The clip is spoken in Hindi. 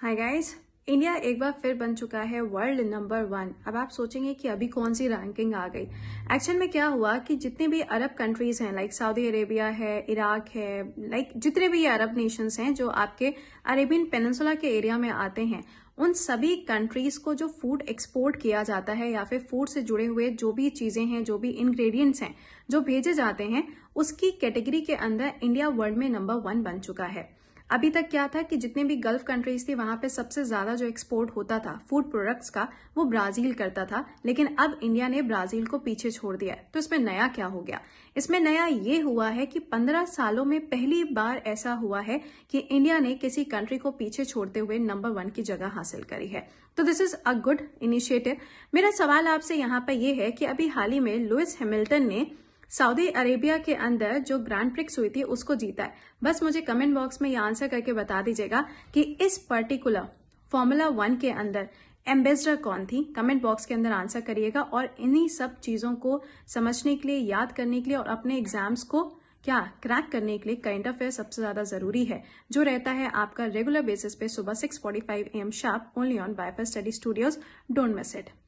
हाय गाइस इंडिया एक बार फिर बन चुका है वर्ल्ड नंबर वन अब आप सोचेंगे कि अभी कौन सी रैंकिंग आ गई एक्चुअल में क्या हुआ कि जितने भी अरब कंट्रीज हैं लाइक सऊदी अरेबिया है इराक है लाइक जितने भी अरब नेशंस हैं जो आपके अरेबियन पेनसुला के एरिया में आते हैं उन सभी कंट्रीज को जो फूड एक्सपोर्ट किया जाता है या फिर फूड से जुड़े हुए जो भी चीजें हैं जो भी इंग्रेडिएंट्स हैं जो भेजे जाते हैं उसकी कैटेगरी के अंदर इंडिया वर्ल्ड में नंबर वन बन चुका है अभी तक क्या था कि जितने भी गल्फ कंट्रीज थी वहां पे सबसे ज्यादा जो एक्सपोर्ट होता था फूड प्रोडक्ट्स का वो ब्राजील करता था लेकिन अब इंडिया ने ब्राजील को पीछे छोड़ दिया है तो इसमें नया क्या हो गया इसमें नया ये हुआ है कि पंद्रह सालों में पहली बार ऐसा हुआ है कि इंडिया ने किसी कंट्री को पीछे छोड़ते हुए नंबर वन की जगह हासिल करी है तो this is a good initiative मेरा सवाल आपसे यहाँ पर यह है कि अभी हाल ही में लुइस हेमिल्टन ने सऊदी अरेबिया के अंदर जो ग्रैंड प्रिक्स हुई थी उसको जीता है बस मुझे कमेंट बॉक्स में ये आंसर करके बता दीजिएगा कि इस पर्टिकुलर फॉर्मूला वन के अंदर एम्बेसडर कौन थी कमेंट बॉक्स के अंदर आंसर करिएगा और इन्हीं सब चीजों को समझने के लिए याद करने के लिए और अपने एग्जाम्स को क्या क्रैक करने के लिए करंट अफेयर सबसे ज्यादा जरूरी है जो रहता है आपका रेगुलर बेसिस पे सुबह 6:45 forty five AM sharp only on बायफर study studios don't miss it